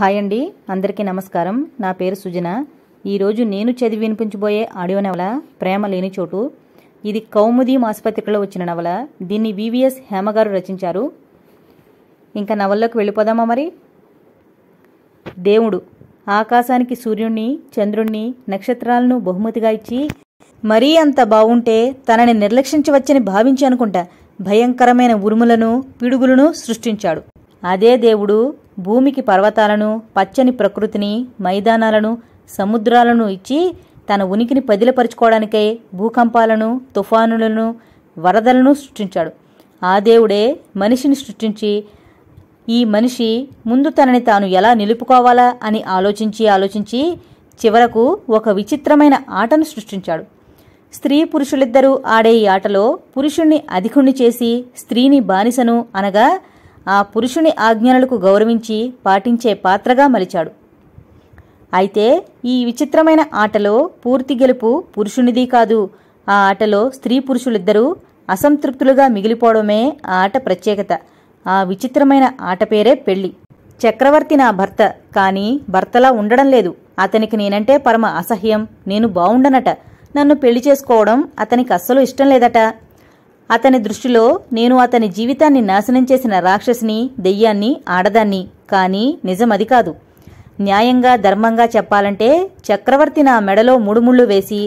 hi అండి అందరికీ నమస్కారం నా పేరు సుజన ఈరోజు నేను చదివి వినిపించబోయే ఆడియో నవల ప్రేమ లేని చోటు ఇది కౌముది మాసపత్రికలో వచ్చిన నవల దీన్ని వివిఎస్ హేమగారు రచించారు ఇంకా నవల్లోకి వెళ్ళిపోదామా మరి దేవుడు ఆకాశానికి సూర్యుణ్ణి చంద్రుణ్ణి నక్షత్రాలను బహుమతిగా ఇచ్చి మరీ అంత బాగుంటే తనని నిర్లక్షించవచ్చని భావించి అనుకుంటా భయంకరమైన ఉరుములను పిడుగులను సృష్టించాడు అదే దేవుడు భూమికి పర్వతాలను పచ్చని ప్రకృతిని మైదానాలను సముద్రాలను ఇచ్చి తన ఉనికిని పదిలపరుచుకోవడానికై భూకంపాలను తుఫానులను వరదలను సృష్టించాడు ఆ దేవుడే మనిషిని సృష్టించి ఈ మనిషి ముందు తనని తాను ఎలా నిలుపుకోవాలా అని ఆలోచించి ఆలోచించి చివరకు ఒక విచిత్రమైన ఆటను సృష్టించాడు స్త్రీ పురుషులిద్దరూ ఆడే ఈ ఆటలో పురుషుణ్ణి అధికుణ్ణి చేసి స్త్రీని బానిసను అనగా ఆ పురుషుని ఆజ్ఞలకు గౌరవించి పాటించే పాత్రగా మలిచాడు అయితే ఈ విచిత్రమైన ఆటలో పూర్తి గెలుపు పురుషునిది కాదు ఆ ఆటలో స్త్రీ పురుషులిద్దరూ అసంతృప్తులుగా మిగిలిపోవడమే ఆ ఆట ప్రత్యేకత ఆ విచిత్రమైన ఆట పేరే పెళ్లి చక్రవర్తి నా భర్త కానీ భర్తలా ఉండడం లేదు అతనికి నేనంటే పరమ అసహ్యం నేను బావుండనట నన్ను పెళ్లి చేసుకోవడం అతనికి అస్సలు ఇష్టం లేదట అతని దృష్టిలో నేను అతని జీవితాన్ని నాశనం చేసిన రాక్షసిని దెయ్యాన్ని ఆడదాన్ని కానీ నిజమది కాదు న్యాయంగా ధర్మంగా చెప్పాలంటే చక్రవర్తి నా మెడలో ముడుముళ్ళు వేసి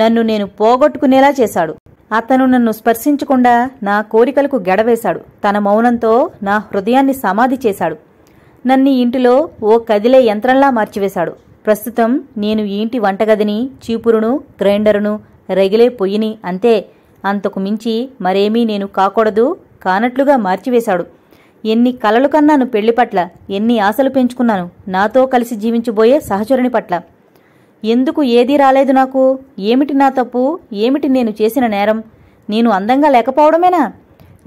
నన్ను నేను పోగొట్టుకునేలా చేశాడు అతను నన్ను స్పర్శించకుండా నా కోరికలకు గెడవేశాడు తన మౌనంతో నా హృదయాన్ని సమాధి చేశాడు నన్ను ఇంటిలో ఓ కదిలే యంత్రంలా మార్చివేశాడు ప్రస్తుతం నేను ఈ ఇంటి వంటగదిని చీపురును గ్రైండరును రగిలే పొయ్యిని అంతే అంతకు మించి మరేమీ నేను కాకూడదు కానట్లుగా మార్చివేశాడు ఎన్ని కలలు కన్నాను పెళ్లి పట్ల ఎన్ని ఆశలు పెంచుకున్నాను నాతో కలిసి జీవించబోయే సహచరుని పట్ల ఎందుకు ఏదీ రాలేదు నాకు ఏమిటి నా తప్పు ఏమిటి నేను చేసిన నేరం నేను అందంగా లేకపోవడమేనా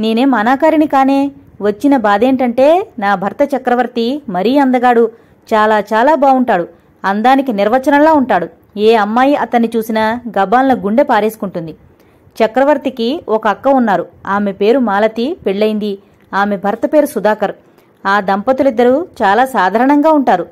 నేనేం అనాకారిని కానే వచ్చిన బాధేంటంటే నా భర్త చక్రవర్తి మరీ అందగాడు చాలా చాలా బావుంటాడు అందానికి నిర్వచనంలా ఉంటాడు ఏ అమ్మాయి అతన్ని చూసినా గబాల్న గుండె పారేసుకుంటుంది చక్రవర్తికి ఒక అక్క ఉన్నారు ఆమె పేరు మాలతి పెళ్ళైంది ఆమె భర్త పేరు సుధాకర్ ఆ దంపతులిద్దరూ చాలా సాధారణంగా ఉంటారు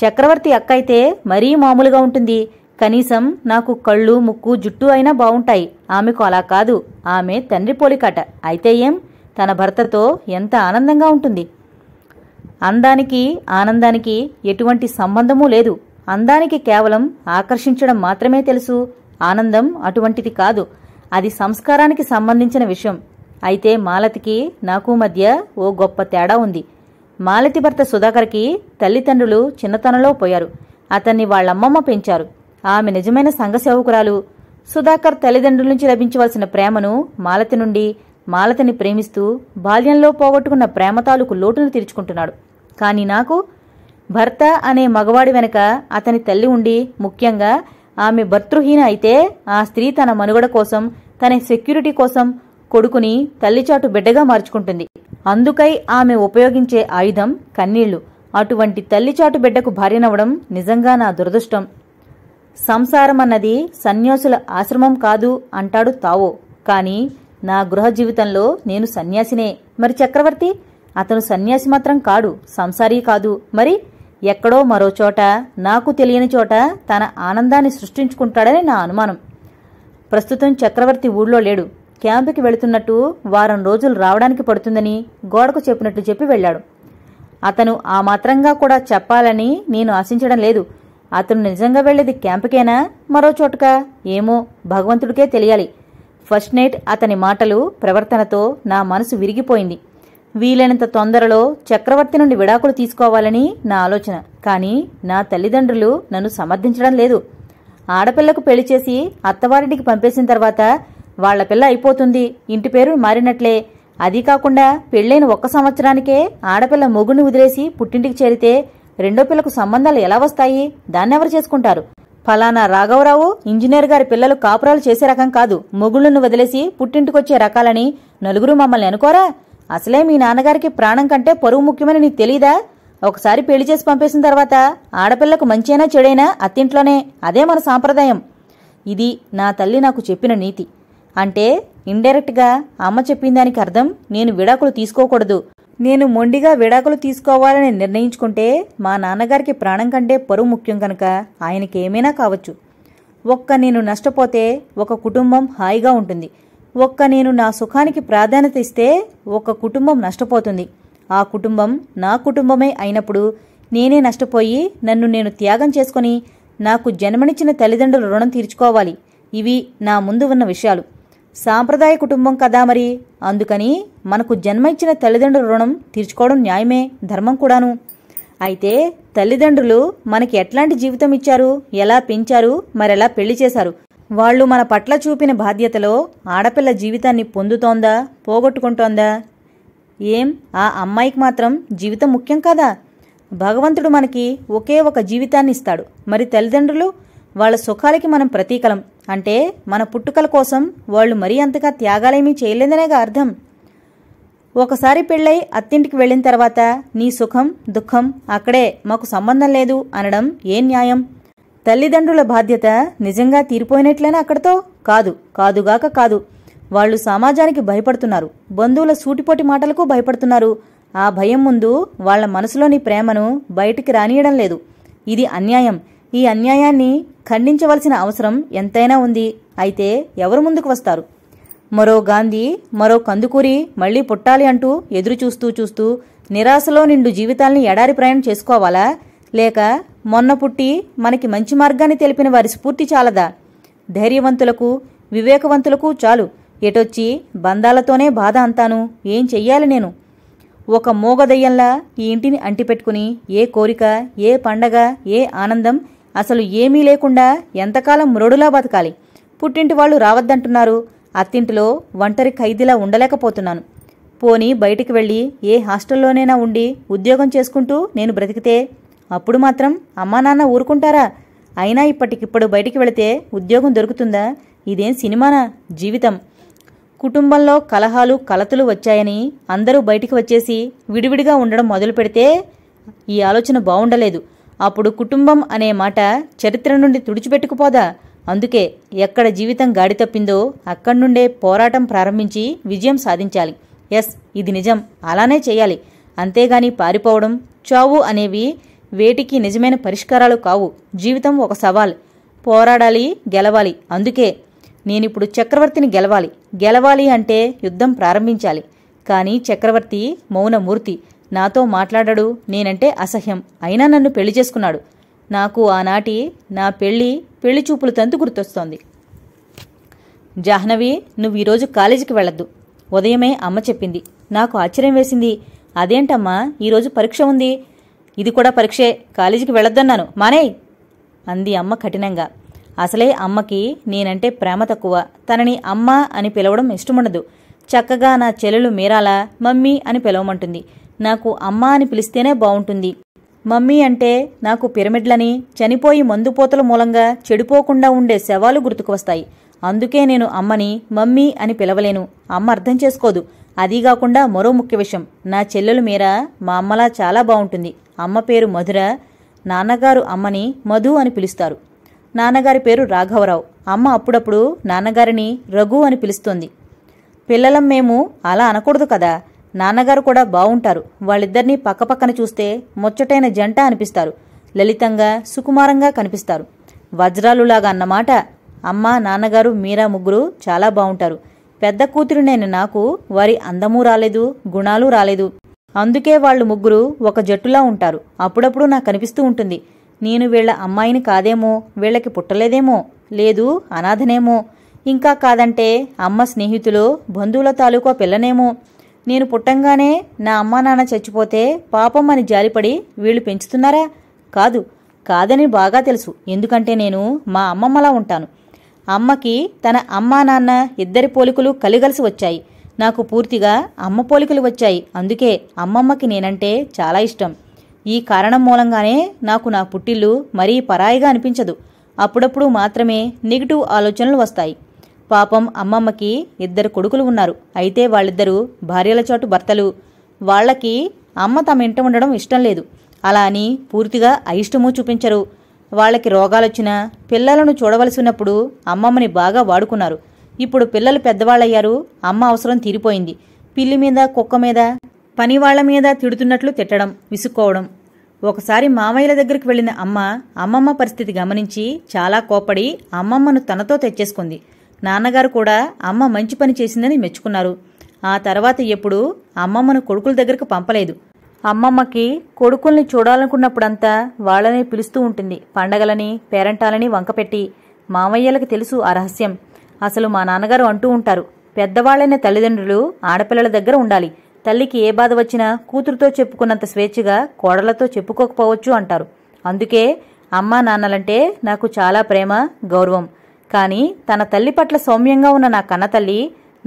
చక్రవర్తి అక్క అయితే మరీ మామూలుగా ఉంటుంది కనీసం నాకు కళ్ళు ముక్కు జుట్టు అయినా బావుంటాయి ఆమెకు అలా కాదు ఆమె తండ్రి పోలికాట అయితే ఏం తన భర్తతో ఎంత ఆనందంగా ఉంటుంది అందానికి ఆనందానికి ఎటువంటి సంబంధమూ లేదు అందానికి కేవలం ఆకర్షించడం మాత్రమే తెలుసు ఆనందం అటువంటిది కాదు అది సంస్కారానికి సంబంధించిన విషయం అయితే మాలతికి నాకు మధ్య ఓ గొప్ప తేడా ఉంది మాలతి భర్త సుధాకర్కి తల్లిదండ్రులు చిన్నతనంలో పోయారు అతన్ని వాళ్లమ్మమ్మ పెంచారు ఆమె నిజమైన సంఘ సేవకురాలు సుధాకర్ తల్లిదండ్రుల నుంచి లభించవలసిన ప్రేమను మాలతి నుండి మాలతిని ప్రేమిస్తూ బాల్యంలో పోగొట్టుకున్న ప్రేమ తాలూకు లోటును తీర్చుకుంటున్నాడు కానీ నాకు భర్త అనే మగవాడి వెనక అతని తల్లి ఉండి ముఖ్యంగా ఆమె భర్తృహీన అయితే ఆ స్త్రీ తన మనుగడ కోసం తన సెక్యూరిటీ కోసం కొడుకుని తల్లిచాటు బిడ్డగా మార్చుకుంటుంది అందుకై ఆమె ఉపయోగించే ఆయుధం కన్నీళ్లు అటువంటి తల్లిచాటు బిడ్డకు భార్యనవ్వడం నిజంగా నా దురదృష్టం సంసారం అన్నది సన్యాసుల ఆశ్రమం కాదు అంటాడు తావో కానీ నా గృహ జీవితంలో నేను సన్యాసినే మరి చక్రవర్తి అతను సన్యాసి మాత్రం కాడు సంసారీ కాదు మరి ఎక్కడో మరో చోట నాకు తెలియని చోట తన ఆనందాన్ని సృష్టించుకుంటాడని నా అనుమానం ప్రస్తుతం చక్రవర్తి ఊళ్ళో లేడు క్యాంపుకి వెళుతున్నట్టు వారం రోజులు రావడానికి పడుతుందని గోడకు చెప్పినట్లు చెప్పి వెళ్ళాడు అతను ఆ మాత్రంగా కూడా చెప్పాలని నేను ఆశించడం లేదు అతను నిజంగా వెళ్ళేది క్యాంపుకేనా మరో చోటుక ఏమో భగవంతుడికే తెలియాలి ఫస్ట్ నైట్ అతని మాటలు ప్రవర్తనతో నా మనసు విరిగిపోయింది వీలైనంత తొందరలో చక్రవర్తి నుండి విడాకులు తీసుకోవాలని నా ఆలోచన కానీ నా తల్లిదండ్రులు నన్ను సమర్థించడం లేదు ఆడపిల్లకు పెళ్లి చేసి అత్తవారింటికి పంపేసిన తర్వాత వాళ్ల పిల్ల అయిపోతుంది ఇంటి పేరు మారినట్లే అది కాకుండా పెళ్లైన ఒక్క సంవత్సరానికే ఆడపిల్ల మొగుని వదిలేసి పుట్టింటికి చేరితే రెండో పిల్లకు సంబంధాలు ఎలా వస్తాయి దాన్నెవరు చేసుకుంటారు ఫలానా రాఘవరావు ఇంజనీర్ గారి పిల్లలు కాపురాలు చేసే రకం కాదు మొగుళ్లను వదిలేసి పుట్టింటికొచ్చే రకాలని నలుగురు మమ్మల్ని అనుకోరా అసలే మీ నాన్నగారికి ప్రాణం కంటే పరువు ముఖ్యమని నీకు తెలీదా ఒకసారి పెళ్లి చేసి పంపేసిన తర్వాత ఆడపిల్లకు మంచైనా చెడైనా అత్తింట్లోనే అదే మన సాంప్రదాయం ఇది నా తల్లి నాకు చెప్పిన నీతి అంటే ఇండైరెక్ట్గా అమ్మ చెప్పిన దానికి అర్థం నేను విడాకులు తీసుకోకూడదు నేను మొండిగా విడాకులు తీసుకోవాలని నిర్ణయించుకుంటే మా నాన్నగారికి ప్రాణం కంటే పరువు ముఖ్యం కనుక ఆయనకి ఏమైనా కావచ్చు ఒక్క నేను నష్టపోతే ఒక కుటుంబం హాయిగా ఉంటుంది ఒక్క నేను నా సుఖానికి ప్రాధాన్యత ఇస్తే ఒక కుటుంబం నష్టపోతుంది ఆ కుటుంబం నా కుటుంబమే అయినప్పుడు నేనే నష్టపోయి నన్ను నేను త్యాగం చేసుకొని నాకు జన్మనిచ్చిన తల్లిదండ్రుల రుణం తీర్చుకోవాలి ఇవి నా ముందు ఉన్న విషయాలు సాంప్రదాయ కుటుంబం కదా మరి అందుకని మనకు జన్మ ఇచ్చిన తల్లిదండ్రుల రుణం తీర్చుకోవడం న్యాయమే ధర్మం కూడాను అయితే తల్లిదండ్రులు మనకి ఎట్లాంటి జీవితం ఇచ్చారు ఎలా పెంచారు మరెలా పెళ్లి చేశారు వాళ్ళు మన పట్ల చూపిన బాధ్యతలో ఆడపిల్ల జీవితాన్ని పొందుతోందా పోగొట్టుకుంటోందా ఏం ఆ అమ్మాయికి మాత్రం జీవితం ముఖ్యం కాదా భగవంతుడు మనకి ఒకే ఒక జీవితాన్ని ఇస్తాడు మరి తల్లిదండ్రులు వాళ్ళ సుఖాలకి మనం ప్రతీకలం అంటే మన పుట్టుకల కోసం వాళ్ళు మరీ అంతగా త్యాగాలేమీ చేయలేదనేగా అర్థం ఒకసారి పెళ్ళై అత్తింటికి వెళ్ళిన తర్వాత నీ సుఖం దుఃఖం అక్కడే మాకు సంబంధం లేదు అనడం ఏం న్యాయం తల్లిదండ్రుల బాధ్యత నిజంగా తీరిపోయినట్లేనా అక్కడతో కాదు కాదుగాక కాదు వాళ్ళు సమాజానికి భయపడుతున్నారు బంధువుల సూటిపోటి మాటలకు భయపడుతున్నారు ఆ భయం ముందు వాళ్ల మనసులోని ప్రేమను బయటికి రానియడం లేదు ఇది అన్యాయం ఈ అన్యాయాన్ని ఖండించవలసిన అవసరం ఎంతైనా ఉంది అయితే ఎవరు ముందుకు వస్తారు మరో గాంధీ మరో కందుకూరి మళ్లీ పుట్టాలి అంటూ ఎదురు చూస్తూ చూస్తూ నిరాశలో నిండు జీవితాల్ని ఎడారి ప్రయాణం చేసుకోవాలా లేక మొన్న పుట్టి మనకి మంచి మార్గాన్ని తెలిపిన వారి స్ఫూర్తి చాలదా ధైర్యవంతులకు వివేకవంతులకు చాలు ఎటొచ్చి బంధాలతోనే బాధ అంతాను ఏం చెయ్యాలి నేను ఒక మోగదయ్యంలా ఈ ఇంటిని అంటిపెట్టుకుని ఏ కోరిక ఏ పండగ ఏ ఆనందం అసలు ఏమీ లేకుండా ఎంతకాలం మురడులా బతకాలి పుట్టింటి వాళ్ళు రావద్దంటున్నారు అత్తింటిలో ఒంటరి ఖైదీలా ఉండలేకపోతున్నాను పోని బయటికి వెళ్ళి ఏ హాస్టల్లోనైనా ఉండి ఉద్యోగం చేసుకుంటూ నేను బ్రతికితే అప్పుడు మాత్రం అమ్మా నాన్న ఊరుకుంటారా అయినా ఇప్పటికిప్పుడు బయటికి వెళితే ఉద్యోగం దొరుకుతుందా ఇదేం సినిమానా జీవితం కుటుంబంలో కలహాలు కలతలు వచ్చాయని అందరూ బయటికి వచ్చేసి విడివిడిగా ఉండడం మొదలు పెడితే ఈ ఆలోచన బాగుండలేదు అప్పుడు కుటుంబం అనే మాట చరిత్ర నుండి తుడిచిపెట్టుకుపోదా అందుకే ఎక్కడ జీవితం గాడి తప్పిందో అక్కడి నుండే పోరాటం ప్రారంభించి విజయం సాధించాలి ఎస్ ఇది నిజం అలానే చేయాలి అంతేగాని పారిపోవడం చావు అనేవి వేటికి నిజమైన పరిష్కారాలు కావు జీవితం ఒక సవాల్ పోరాడాలి గెలవాలి అందుకే నేనిప్పుడు చక్రవర్తిని గెలవాలి గెలవాలి అంటే యుద్ధం ప్రారంభించాలి కానీ చక్రవర్తి మౌనమూర్తి నాతో మాట్లాడడు నేనంటే అసహ్యం అయినా నన్ను పెళ్లి చేసుకున్నాడు నాకు ఆనాటి నా పెళ్లి పెళ్లి చూపులు తంతు గుర్తొస్తోంది జాహ్నవి నువ్వు ఈరోజు కాలేజీకి వెళ్ళొద్దు ఉదయమే అమ్మ చెప్పింది నాకు ఆశ్చర్యం వేసింది అదేంటమ్మా ఈరోజు పరీక్ష ఉంది ఇది కూడా పరీక్షే కాలేజీకి వెళ్ళొద్దన్నాను మానేయ్ అంది అమ్మ కఠినంగా అసలే అమ్మకి నేనంటే ప్రేమ తక్కువ తనని అమ్మ అని పిలవడం ఇష్టముండదు చక్కగా నా చెల్లెలు మీరాలా మమ్మీ అని పిలవమంటుంది నాకు అమ్మ అని పిలిస్తేనే బావుంటుంది మమ్మీ అంటే నాకు పిరమిడ్లని చనిపోయి మందుపోతల మూలంగా చెడిపోకుండా ఉండే శవాలు గుర్తుకు వస్తాయి అందుకే నేను అమ్మని మమ్మీ అని పిలవలేను అమ్మ అర్థం చేసుకోదు అదీగాకుండా మరో ముఖ్య విషయం నా చెల్లెలు మీర మా అమ్మలా చాలా బావుంటుంది అమ్మ పేరు మధుర నాన్నగారు అమ్మని మధు అని పిలుస్తారు నాన్నగారి పేరు రాఘవరావు అమ్మ అప్పుడప్పుడు నాన్నగారిని రఘు అని పిలుస్తోంది పిల్లలం మేము అలా అనకూడదు కదా నాన్నగారు కూడా బావుంటారు వాళ్ళిద్దరినీ పక్కపక్కన చూస్తే ముచ్చటైన జంట అనిపిస్తారు లలితంగా సుకుమారంగా కనిపిస్తారు వజ్రాలులాగా అన్నమాట అమ్మ నాన్నగారు మీరా ముగ్గురు చాలా బావుంటారు పెద్ద కూతురు నేను నాకు వారి అందము రాలేదు గుణాలు రాలేదు అందుకే వాళ్ళు ముగ్గురు ఒక జట్టులా ఉంటారు అప్పుడప్పుడు నాకు కనిపిస్తూ ఉంటుంది నేను వీళ్ల అమ్మాయిని కాదేమో వీళ్ళకి పుట్టలేదేమో లేదు అనాథనేమో ఇంకా కాదంటే అమ్మ స్నేహితులు బంధువుల తాలూకా పిల్లనేమో నేను పుట్టంగానే నా అమ్మా నాన్న చచ్చిపోతే పాపం అని జాలిపడి వీళ్ళు పెంచుతున్నారా కాదు కాదని బాగా తెలుసు ఎందుకంటే నేను మా అమ్మమ్మలా ఉంటాను అమ్మకి తన అమ్మా నాన్న ఇద్దరి పోలికలు కలిగలిసి వచ్చాయి నాకు పూర్తిగా అమ్మ పోలికలు వచ్చాయి అందుకే అమ్మమ్మకి నేనంటే చాలా ఇష్టం ఈ కారణం మూలంగానే నాకు నా పుట్టిల్లు మరీ పరాయిగా అనిపించదు అప్పుడప్పుడు మాత్రమే నెగిటివ్ ఆలోచనలు వస్తాయి పాపం అమ్మమ్మకి ఇద్దరు కొడుకులు ఉన్నారు అయితే వాళ్ళిద్దరూ భార్యల చోటు భర్తలు వాళ్ళకి అమ్మ తమ ఇంట ఉండడం ఇష్టం లేదు అలా అని పూర్తిగా అయిష్టము చూపించరు వాళ్ళకి రోగాలొచ్చినా పిల్లలను చూడవలసినప్పుడు అమ్మమ్మని బాగా వాడుకున్నారు ఇప్పుడు పిల్లలు పెద్దవాళ్ళయ్యారు అమ్మ అవసరం తీరిపోయింది పిల్లి మీద కుక్క మీద పనివాళ్ల మీద తిడుతున్నట్లు తిట్టడం విసుక్కోవడం ఒకసారి మామయ్యల దగ్గరికి వెళ్ళిన అమ్మ అమ్మమ్మ పరిస్థితి గమనించి చాలా కోపడి అమ్మమ్మను తనతో తెచ్చేసుకుంది నాన్నగారు కూడా అమ్మ మంచి పని చేసిందని మెచ్చుకున్నారు ఆ తర్వాత ఎప్పుడు అమ్మమ్మను కొడుకుల దగ్గరకు పంపలేదు అమ్మమ్మకి కొడుకుల్ని చూడాలనుకున్నప్పుడంతా వాళ్ళని పిలుస్తూ ఉంటుంది పండగలని పేరంటాలని వంకపెట్టి మామయ్యలకు తెలుసు ఆ రహస్యం అసలు మా నాన్నగారు అంటూ ఉంటారు పెద్దవాళ్ళైన తల్లిదండ్రులు ఆడపిల్లల దగ్గర ఉండాలి తల్లికి ఏ బాధ వచ్చినా కూతురుతో చెప్పుకున్నంత స్వేచ్ఛగా కోడలతో చెప్పుకోకపోవచ్చు అంటారు అందుకే అమ్మా నాన్నలంటే నాకు చాలా ప్రేమ గౌరవం కానీ తన తల్లి పట్ల సౌమ్యంగా ఉన్న నా కన్న తల్లి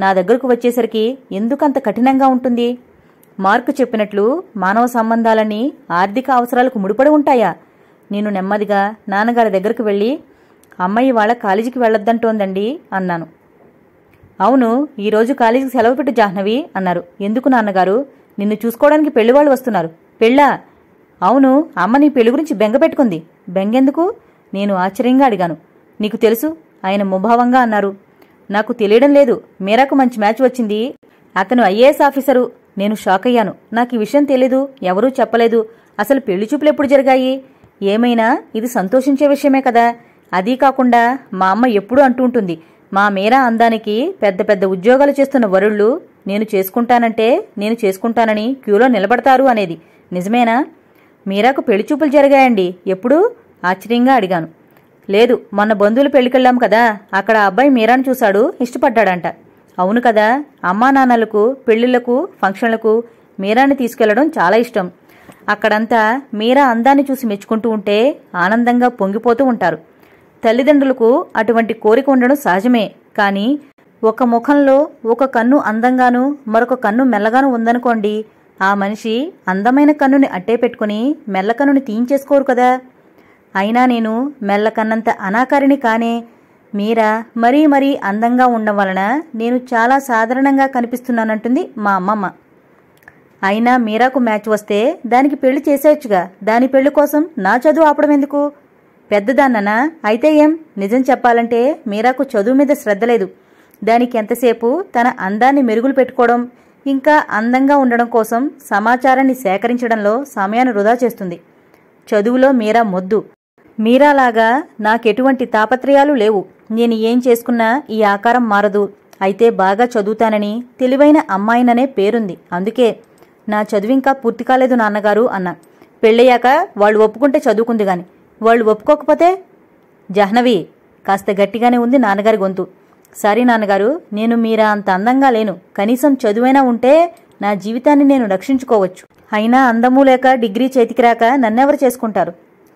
నా దగ్గరకు వచ్చేసరికి ఎందుకంత కఠినంగా ఉంటుంది మార్కు చెప్పినట్లు మానవ సంబంధాలని ఆర్థిక అవసరాలకు ముడిపడి ఉంటాయా నేను నెమ్మదిగా నాన్నగారి దగ్గరకు వెళ్ళి అమ్మాయి వాళ్ళ కాలేజీకి వెళ్ళొద్దంటోందండి అన్నాను అవును ఈరోజు కాలేజీకి సెలవు పెట్టు జాహ్నవి అన్నారు ఎందుకు నాన్నగారు నిన్ను చూసుకోవడానికి పెళ్లివాళ్ళు వస్తున్నారు పెళ్ళా అవును అమ్మ నీ పెళ్లి గురించి బెంగ పెట్టుకుంది బెంగెందుకు నేను ఆశ్చర్యంగా అడిగాను నీకు తెలుసు ఆయన ముభావంగా అన్నారు నాకు తెలియడం లేదు మీరాకు మంచి మ్యాచ్ వచ్చింది అతను ఐఏఎస్ ఆఫీసరు నేను షాక్ అయ్యాను నాకు ఈ విషయం తెలీదు ఎవరూ చెప్పలేదు అసలు పెళ్లి చూపులు ఎప్పుడు జరిగాయి ఏమైనా ఇది సంతోషించే విషయమే కదా అదీ కాకుండా మా అమ్మ ఎప్పుడూ అంటూ ఉంటుంది మా మీరా అందానికి పెద్ద పెద్ద ఉద్యోగాలు చేస్తున్న వరుళ్ళు నేను చేసుకుంటానంటే నేను చేసుకుంటానని క్యూలో నిలబడతారు అనేది నిజమేనా మీరాకు పెళ్లి చూపులు జరిగాయండి ఎప్పుడు ఆశ్చర్యంగా అడిగాను లేదు మొన్న బంధువులు పెళ్లికెళ్ళాం కదా అక్కడ అబ్బాయి మీరాను చూశాడు ఇష్టపడ్డాడంట అవును కదా అమ్మా నాన్నలకు పెళ్లిళ్లకు ఫంక్షన్లకు మీరాని తీసుకెళ్లడం చాలా ఇష్టం అక్కడంతా మీరా అందాన్ని చూసి మెచ్చుకుంటూ ఉంటే ఆనందంగా పొంగిపోతూ ఉంటారు తల్లిదండ్రులకు అటువంటి కోరిక ఉండడం సహజమే కానీ ఒక ముఖంలో ఒక కన్ను అందంగాను మరొక కన్ను మెల్లగాను ఉందనుకోండి ఆ మనిషి అందమైన కన్నుని అట్టే పెట్టుకుని మెల్ల కన్నుని తీయించేసుకోరు కదా అయినా నేను మెల్ల కన్నంత అనాకారిణి కానే మీరా మరీ మరీ అందంగా ఉండడం వలన నేను చాలా సాధారణంగా కనిపిస్తున్నానంటుంది మా అమ్మమ్మ అయినా మీరాకు మ్యాచ్ వస్తే దానికి పెళ్లి చేసేయచ్చుగా దాని పెళ్లి కోసం నా చదువు ఆపడం ఎందుకు పెద్దదాన్ననా అయితే ఏం నిజం చెప్పాలంటే మీరాకు చదువు మీద శ్రద్ధ లేదు దానికి ఎంతసేపు తన అందాన్ని మెరుగులు పెట్టుకోవడం ఇంకా అందంగా ఉండడం కోసం సమాచారాన్ని సేకరించడంలో సమయాన్ని వృధా చేస్తుంది చదువులో మీరా మొద్దు మీరాలాగా నాకెటువంటి తాపత్రయాలు లేవు నేను ఏం చేసుకున్నా ఈ ఆకారం మారదు అయితే బాగా చదువుతానని తెలివైన అమ్మాయిననే పేరుంది అందుకే నా చదువు ఇంకా పూర్తి కాలేదు నాన్నగారు అన్న పెళ్ళయ్యాక వాళ్ళు ఒప్పుకుంటే చదువుకుంది గాని వాళ్ళు ఒప్పుకోకపోతే జాహ్నవి కాస్త గట్టిగానే ఉంది నాన్నగారి గొంతు సరే నాన్నగారు నేను మీరా అంత అందంగా లేను కనీసం చదువైనా ఉంటే నా జీవితాన్ని నేను రక్షించుకోవచ్చు అయినా అందము లేక డిగ్రీ చేతికి రాక నన్నెవరు చేసుకుంటారు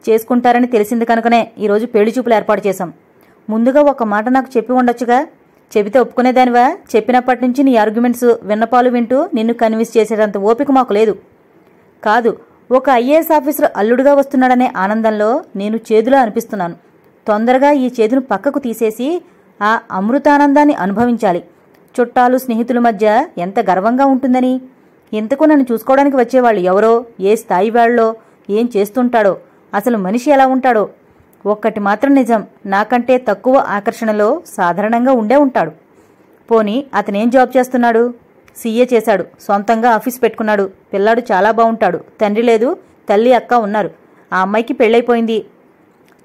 చేసుకుంటారని తెలిసింది కనుకనే ఈరోజు పెళ్లి చూపులు ఏర్పాటు చేశాం ముందుగా ఒక మాట నాకు చెప్పి ఉండొచ్చుగా చెబితే ఒప్పుకునేదానివా చెప్పినప్పటి నుంచి నీ ఆర్గ్యుమెంట్స్ విన్నపాలు వింటూ నిన్ను కన్విన్స్ చేసేటంత ఓపిక మాకు లేదు కాదు ఒక ఐఏఎస్ ఆఫీసర్ అల్లుడుగా వస్తున్నాడనే ఆనందంలో నేను చేదులా అనిపిస్తున్నాను తొందరగా ఈ చేదును పక్కకు తీసేసి ఆ అమృతానందాన్ని అనుభవించాలి చుట్టాలు స్నేహితుల మధ్య ఎంత గర్వంగా ఉంటుందని ఇంతకు నన్ను చూసుకోవడానికి వచ్చేవాళ్ళు ఎవరో ఏ స్థాయి వాళ్ళో ఏం చేస్తుంటాడో అసలు మనిషి ఎలా ఉంటాడో ఒక్కటి మాత్రం నిజం నాకంటే తక్కువ ఆకర్షణలో సాధారణంగా ఉండే ఉంటాడు పోని అతనేం జాబ్ చేస్తున్నాడు సీఏ చేశాడు సొంతంగా ఆఫీస్ పెట్టుకున్నాడు పిల్లాడు చాలా బాగుంటాడు తండ్రి లేదు తల్లి అక్క ఉన్నారు ఆ అమ్మాయికి పెళ్ళైపోయింది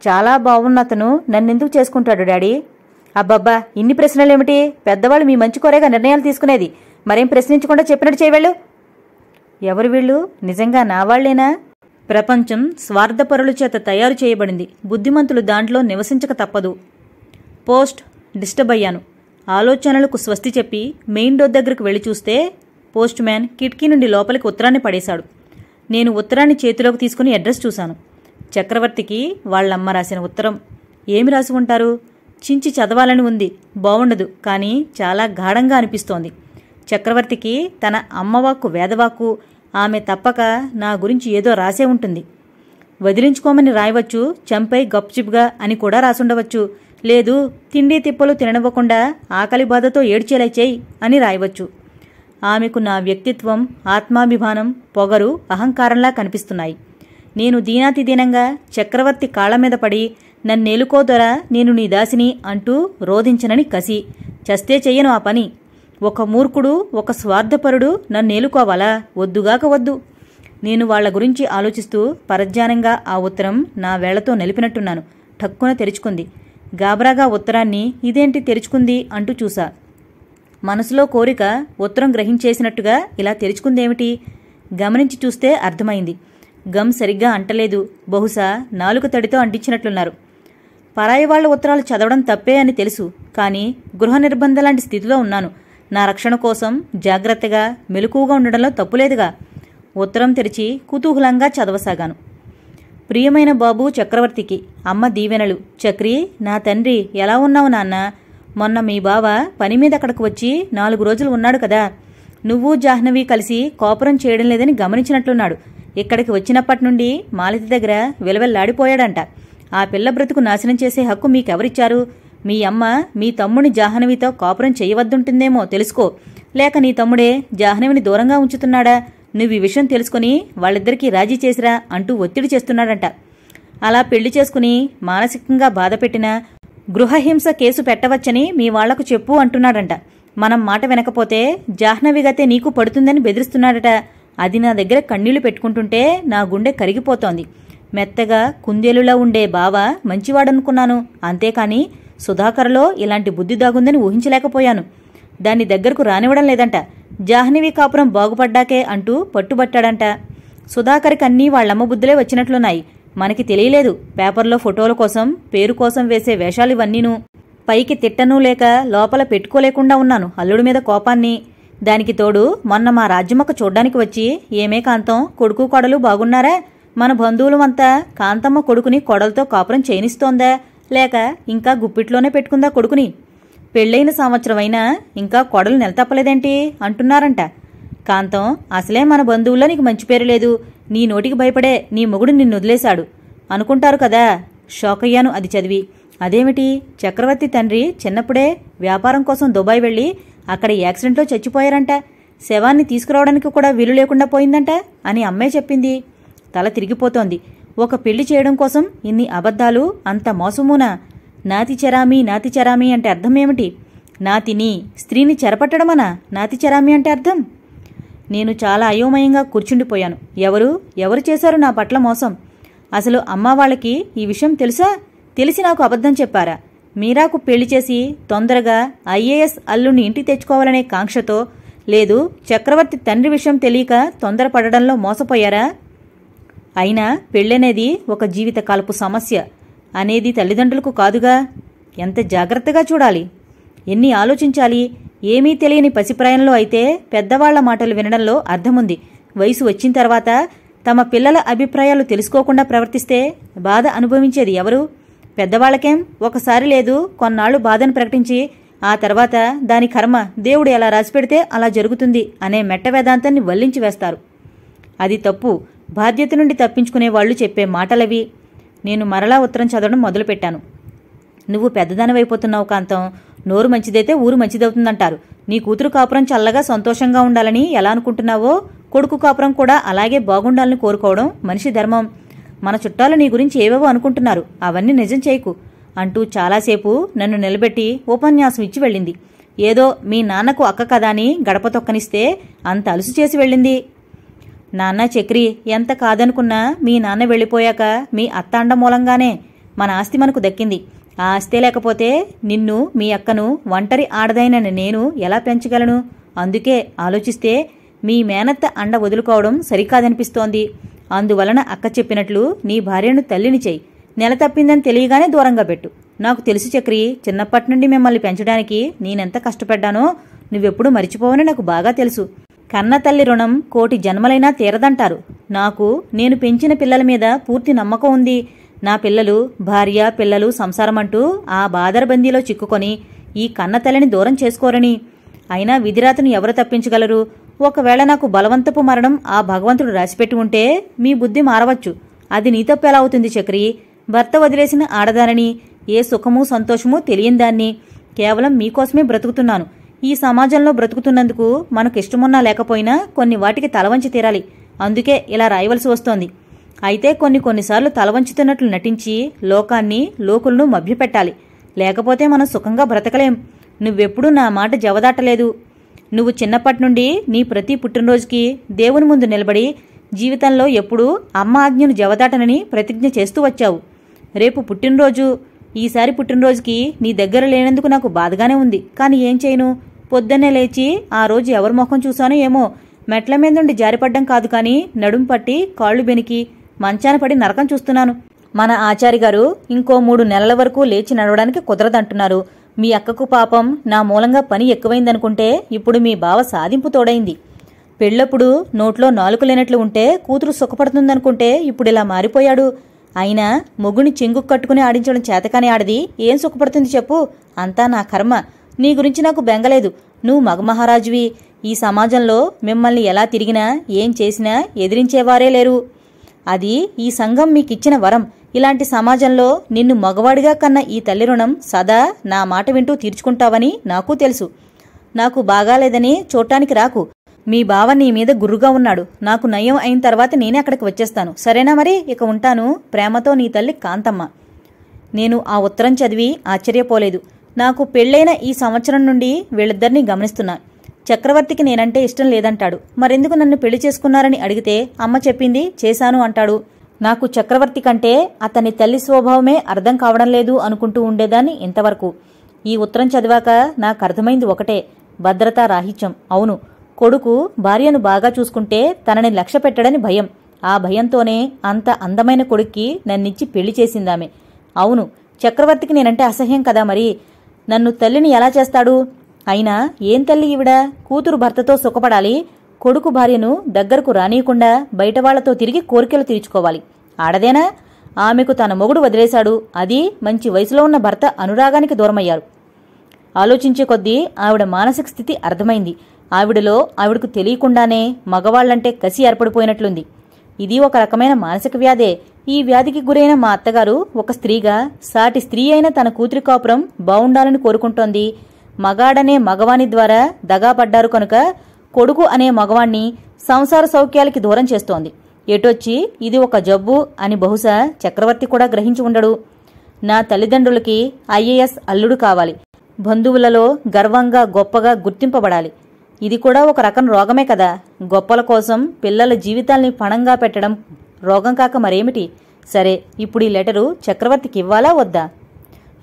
చాలా బాగున్న అతను నన్నెందుకు చేసుకుంటాడు డాడీ అబ్బబ్బా ఇన్ని ప్రశ్నలేమిటి పెద్దవాళ్ళు మీ మంచి కోరేగా నిర్ణయాలు తీసుకునేది మరేం ప్రశ్నించకుండా చెప్పినట్టు చేయవాళ్ళు ఎవరు వీళ్ళు నిజంగా నా వాళ్లేనా ప్రపంచం స్వార్థపరుల చేత తయారు చేయబడింది బుద్ధిమంతులు దాంట్లో నివసించక తప్పదు పోస్ట్ డిస్టర్బ్ అయ్యాను ఆలోచనలకు స్వస్తి చెప్పి మెయిన్ డోర్ దగ్గరకు వెళ్ళి చూస్తే పోస్ట్ మ్యాన్ కిటికీ నుండి లోపలికి ఉత్తరాన్ని పడేశాడు నేను ఉత్తరాన్ని చేతిలోకి తీసుకుని అడ్రస్ చూశాను చక్రవర్తికి వాళ్ళమ్మ రాసిన ఉత్తరం ఏమి రాసి ఉంటారు చించి చదవాలని ఉంది బాగుండదు కానీ చాలా గాఢంగా అనిపిస్తోంది చక్రవర్తికి తన అమ్మవాక్కు వేదవాక్కు ఆమె తప్పక నా గురించి ఏదో రాసే ఉంటుంది వదిలించుకోమని రాయవచ్చు చంపై గప్చిప్గా అని కూడా రాసుండవచ్చు లేదు తిండి తిప్పలు తిననివ్వకుండా ఆకలి బాధతో ఏడ్చేలా చేయి అని రాయవచ్చు ఆమెకు నా వ్యక్తిత్వం ఆత్మాభిమానం పొగరు అహంకారంలా కనిపిస్తున్నాయి నేను దీనాతిదీనంగా చక్రవర్తి కాళ్ల మీద పడి దొర నేను నీ దాసిని అంటూ రోధించనని కసి చస్తే చెయ్యను ఆ పని ఒక మూర్ఖుడు ఒక స్వార్థపరుడు నన్నేలుకోవాలా వద్దుగాక వద్దు నేను వాళ్ల గురించి ఆలోచిస్తూ పరధ్యానంగా ఆ ఉత్తరం నా వేళ్లతో నిలిపినట్టున్నాను ఠక్కున తెరుచుకుంది గాబరాగా ఉత్తరాన్ని ఇదేంటి తెరుచుకుంది అంటూ చూశా మనసులో కోరిక ఉత్తరం గ్రహించేసినట్టుగా ఇలా తెరుచుకుందేమిటి గమనించి చూస్తే అర్థమైంది గమ్ సరిగ్గా అంటలేదు బహుశా నాలుగు తడితో అంటించినట్లున్నారు పరాయి వాళ్ల ఉత్తరాలు చదవడం తప్పే అని తెలుసు కానీ గృహ నిర్బంధ లాంటి స్థితిలో ఉన్నాను నా రక్షణ కోసం జాగ్రత్తగా మెలకువగా ఉండడంలో తప్పులేదుగా ఉత్తరం తెరిచి కుతూహలంగా చదవసాగాను ప్రియమైన బాబు చక్రవర్తికి అమ్మ దీవెనలు చక్రి నా తండ్రి ఎలా ఉన్నావు నాన్న మొన్న మీ బావ పని మీద అక్కడికి వచ్చి నాలుగు రోజులు ఉన్నాడు కదా నువ్వు జాహ్నవి కలిసి కోపరం చేయడం లేదని గమనించినట్లున్నాడు ఇక్కడికి వచ్చినప్పటి నుండి మాలతి దగ్గర విలవెల్లాడిపోయాడంట ఆ పిల్ల బ్రతుకు నాశనం చేసే హక్కు మీకెవరిచ్చారు మీ అమ్మ మీ తమ్ముని జాహ్నవితో కోపురం చేయవద్దుంటుందేమో తెలుసుకో లేక నీ తమ్ముడే జాహ్నవిని దూరంగా ఉంచుతున్నాడా నువ్వు ఈ విషయం తెలుసుకుని వాళ్ళిద్దరికీ రాజీ చేసిరా అంటూ ఒత్తిడి చేస్తున్నాడంట అలా పెళ్లి చేసుకుని మానసికంగా బాధపెట్టిన గృహహింస కేసు పెట్టవచ్చని మీ వాళ్లకు చెప్పు అంటున్నాడంట మనం మాట వినకపోతే జాహ్నవిగతే నీకు పడుతుందని బెదిరిస్తున్నాడట అది నా దగ్గర కన్నీళ్లు పెట్టుకుంటుంటే నా గుండె కరిగిపోతోంది మెత్తగా కుందేలులా ఉండే బావ మంచివాడనుకున్నాను అంతేకాని సుధాకర్లో ఇలాంటి బుద్ధి దాగుందని ఊహించలేకపోయాను దాన్ని దగ్గరకు రానివ్వడం లేదంట జాహ్నవి కాపురం బాగుపడ్డాకే అంటూ పట్టుబట్టాడంట సుధాకర్కి అన్నీ వాళ్ళమ్మ బుద్ధులే వచ్చినట్లున్నాయి మనకి తెలియలేదు పేపర్లో ఫోటోల కోసం పేరు కోసం వేసే వేషాలు ఇవన్నీను పైకి తిట్టను లేక లోపల పెట్టుకోలేకుండా ఉన్నాను అల్లుడి మీద కోపాన్ని దానికి తోడు మొన్న మా రాజ్యమక్క చూడ్డానికి వచ్చి ఏమే కాంతం కొడుకు కొడలు బాగున్నారా మన బంధువులమంతా కాంతమ్మ కొడుకుని కొడలతో కాపురం చేయనిస్తోందా లేక ఇంకా గుప్పిట్లోనే పెట్టుకుందా కొడుకుని పెళ్ళైన సంవత్సరమైనా ఇంకా కొడలు నిలతప్పలేదేంటి అంటున్నారంట కాంతం అసలే మన బంధువుల్లో నీకు మంచి పేరు లేదు నీ నోటికి భయపడే నీ మొగుడు నిన్ను వదిలేశాడు అనుకుంటారు కదా షాకయ్యాను అది చదివి అదేమిటి చక్రవర్తి తండ్రి చిన్నప్పుడే వ్యాపారం కోసం దుబాయ్ వెళ్ళి అక్కడ యాక్సిడెంట్లో చచ్చిపోయారంట శవాన్ని తీసుకురావడానికి కూడా వీలు లేకుండా పోయిందంట అని అమ్మాయి చెప్పింది తల తిరిగిపోతోంది ఒక పెళ్లి చేయడం కోసం ఇన్ని అబద్ధాలు అంత మోసమూనా నాతి చరామి నాతి చరామి అంటే అర్థం ఏమిటి నాతిని స్త్రీని చెరపట్టడమనా నాతి చరామి అంటే అర్థం నేను చాలా అయోమయంగా కూర్చుండిపోయాను ఎవరు ఎవరు చేశారు నా పట్ల మోసం అసలు అమ్మ వాళ్ళకి ఈ విషయం తెలుసా తెలిసి నాకు అబద్ధం చెప్పారా మీరాకు పెళ్లి చేసి తొందరగా ఐఏఎస్ అల్లుని ఇంటి తెచ్చుకోవాలనే కాంక్షతో లేదు చక్రవర్తి తండ్రి విషయం తెలియక తొందరపడడంలో మోసపోయారా అయినా పెళ్ళనేది ఒక జీవితకాలపు సమస్య అనేది తల్లిదండ్రులకు కాదుగా ఎంత జాగ్రత్తగా చూడాలి ఎన్ని ఆలోచించాలి ఏమీ తెలియని పసిప్రాయంలో అయితే పెద్దవాళ్ల మాటలు వినడంలో అర్థముంది వయసు వచ్చిన తర్వాత తమ పిల్లల అభిప్రాయాలు తెలుసుకోకుండా ప్రవర్తిస్తే బాధ అనుభవించేది ఎవరు పెద్దవాళ్ళకేం ఒకసారి లేదు కొన్నాళ్ళు బాధను ప్రకటించి ఆ తర్వాత దాని కర్మ దేవుడు ఎలా రాసిపెడితే అలా జరుగుతుంది అనే మెట్టవేదాంతాన్ని వల్లించి వేస్తారు అది తప్పు బాధ్యత నుండి తప్పించుకునే వాళ్ళు చెప్పే మాటలవి నేను మరలా ఉత్తరం చదవడం మొదలుపెట్టాను నువ్వు పెద్దదానివైపోతున్నావు కాంతం నోరు మంచిదైతే ఊరు మంచిదవుతుందంటారు నీ కూతురు కాపురం చల్లగా సంతోషంగా ఉండాలని ఎలా అనుకుంటున్నావో కొడుకు కాపురం కూడా అలాగే బాగుండాలని కోరుకోవడం మనిషి ధర్మం మన చుట్టాలు నీ గురించి ఏవేవో అనుకుంటున్నారు అవన్నీ నిజం చేయకు అంటూ చాలాసేపు నన్ను నిలబెట్టి ఉపన్యాసం ఇచ్చి వెళ్ళింది ఏదో మీ నాన్నకు అక్క కదా అని గడప తొక్కనిస్తే అంత అలుసు చేసి వెళ్ళింది నాన్న చక్రి ఎంత కాదనుకున్నా మీ నాన్న వెళ్ళిపోయాక మీ అత్తాండ మూలంగానే మన ఆస్తి మనకు దక్కింది ఆ ఆస్తే లేకపోతే నిన్ను మీ అక్కను ఒంటరి ఆడదైన నేను ఎలా పెంచగలను అందుకే ఆలోచిస్తే మీ మేనత్త అండ వదులుకోవడం సరికాదనిపిస్తోంది అందువలన అక్క చెప్పినట్లు నీ భార్యను తల్లిని చేయి నెల తప్పిందని తెలియగానే దూరంగా పెట్టు నాకు తెలుసు చక్రి చిన్నప్పటి నుండి మిమ్మల్ని పెంచడానికి నేనెంత కష్టపడ్డానో నువ్వెప్పుడు మర్చిపోవని నాకు బాగా తెలుసు కన్నతల్లి రుణం కోటి జన్మలైనా తీరదంటారు నాకు నేను పెంచిన పిల్లల మీద పూర్తి నమ్మకం ఉంది నా పిల్లలు భార్య పిల్లలు సంసారమంటూ ఆ బాదరబందీలో చిక్కుకొని ఈ కన్నతల్లిని దూరం చేసుకోరని అయినా విధిరాతను ఎవరు తప్పించగలరు ఒకవేళ నాకు బలవంతపు మరణం ఆ భగవంతుడు రాసిపెట్టి ఉంటే మీ బుద్ధి మారవచ్చు అది నీ తప్పు ఎలా అవుతుంది చక్రి భర్త వదిలేసిన ఆడదానని ఏ సుఖమూ సంతోషమూ తెలియని దాన్ని కేవలం మీకోసమే బ్రతుకుతున్నాను ఈ సమాజంలో బ్రతుకుతున్నందుకు మనకు ఇష్టమున్నా లేకపోయినా కొన్ని వాటికి తలవంచి తీరాలి అందుకే ఇలా రాయవలసి వస్తోంది అయితే కొన్ని కొన్నిసార్లు తలవంచుతున్నట్లు నటించి లోకాన్ని లోకులను మభ్యపెట్టాలి లేకపోతే మనం సుఖంగా బ్రతకలేం నువ్వెప్పుడూ నా మాట జవదాటలేదు నువ్వు చిన్నప్పటి నుండి నీ ప్రతి పుట్టినరోజుకి దేవుని ముందు నిలబడి జీవితంలో ఎప్పుడూ అమ్మ ఆజ్ఞను జవదాటనని ప్రతిజ్ఞ చేస్తూ వచ్చావు రేపు పుట్టినరోజు ఈసారి పుట్టినరోజుకి నీ దగ్గర లేనందుకు నాకు బాధగానే ఉంది కానీ ఏం చేయను పొద్దున్నే లేచి ఆ రోజు ఎవరి ముఖం చూశానో ఏమో మెట్ల మీద నుండి జారిపడ్డం కాదు కానీ నడుం పట్టి కాళ్ళు బెనికి మంచాన పడి నరకం చూస్తున్నాను మన ఆచారి గారు ఇంకో మూడు నెలల వరకు లేచి నడవడానికి కుదరదంటున్నారు మీ అక్కకు పాపం నా మూలంగా పని ఎక్కువైందనుకుంటే ఇప్పుడు మీ బావ సాధింపు తోడైంది పెళ్ళప్పుడు నోట్లో నాలుగు లేనట్లు ఉంటే కూతురు సుఖపడుతుందనుకుంటే ఇప్పుడు ఇలా మారిపోయాడు అయినా మొగుని చెంగు కట్టుకుని ఆడించడం చేతకాని ఆడది ఏం సుఖపడుతుంది చెప్పు అంతా నా కర్మ నీ గురించి నాకు బెంగలేదు నువ్వు మగమహారాజువి ఈ సమాజంలో మిమ్మల్ని ఎలా తిరిగినా ఏం చేసినా ఎదిరించేవారే లేరు అది ఈ సంఘం మీకిచ్చిన వరం ఇలాంటి సమాజంలో నిన్ను మగవాడిగా కన్న ఈ తల్లి రుణం సదా నా మాట వింటూ తీర్చుకుంటావని నాకు తెలుసు నాకు బాగాలేదని చూడటానికి రాకు మీ బావ నీ మీద గుర్రుగా ఉన్నాడు నాకు నయం అయిన తర్వాత నేనే అక్కడికి వచ్చేస్తాను సరేనా మరి ఇక ఉంటాను ప్రేమతో నీ తల్లి కాంతమ్మ నేను ఆ ఉత్తరం చదివి ఆశ్చర్యపోలేదు నాకు పెళ్ళైన ఈ సంవత్సరం నుండి వీళ్ళిద్దరినీ గమనిస్తున్నా చక్రవర్తికి నేనంటే ఇష్టం లేదంటాడు మరెందుకు నన్ను పెళ్లి చేసుకున్నారని అడిగితే అమ్మ చెప్పింది చేశాను అంటాడు నాకు చక్రవర్తి కంటే అతని తల్లి స్వభావమే అర్థం కావడం లేదు అనుకుంటూ ఉండేదాన్ని ఇంతవరకు ఈ ఉత్తరం చదివాక నాకు అర్థమైంది ఒకటే భద్రతా రాహిత్యం అవును కొడుకు భార్యను బాగా చూసుకుంటే తనని లక్ష్య పెట్టడని భయం ఆ భయంతోనే అంత అందమైన కొడుక్కి నన్నిచ్చి పెళ్లి చేసిందామె అవును చక్రవర్తికి నేనంటే అసహ్యం కదా మరి నన్ను తల్లిని ఎలా చేస్తాడు అయినా ఏం తల్లి ఈవిడ కూతురు భర్తతో సుఖపడాలి కొడుకు భార్యను దగ్గరకు రానియకుండా బయటవాళ్లతో తిరిగి కోరికలు తీర్చుకోవాలి ఆడదేనా ఆమెకు తన మొగుడు వదిలేశాడు అది మంచి వయసులో ఉన్న భర్త అనురాగానికి దూరమయ్యారు ఆలోచించే కొద్దీ ఆవిడ మానసిక స్థితి అర్థమైంది ఆవిడలో ఆవిడకు తెలియకుండానే మగవాళ్లంటే కసి ఏర్పడిపోయినట్లుంది ఇది ఒక రకమైన మానసిక వ్యాధే ఈ వ్యాధికి గురైన మా అత్తగారు ఒక స్త్రీగా సాటి స్త్రీ అయిన తన కూతురి కాపురం బావుండాలని కోరుకుంటోంది మగాడనే మగవాణి ద్వారా దగాపడ్డారు కనుక కొడుకు అనే మగవాణ్ణి సంసార సౌఖ్యాలకి దూరం చేస్తోంది ఎటొచ్చి ఇది ఒక జబ్బు అని బహుశా చక్రవర్తి కూడా గ్రహించి ఉండడు నా తల్లిదండ్రులకి ఐఏఎస్ అల్లుడు కావాలి బంధువులలో గర్వంగా గొప్పగా గుర్తింపబడాలి ఇది కూడా ఒక రకం రోగమే కదా గొప్పల కోసం పిల్లల జీవితాల్ని పణంగా పెట్టడం రోగం కాక మరేమిటి సరే ఇప్పుడు ఈ లెటరు చక్రవర్తికి ఇవ్వాలా వద్దా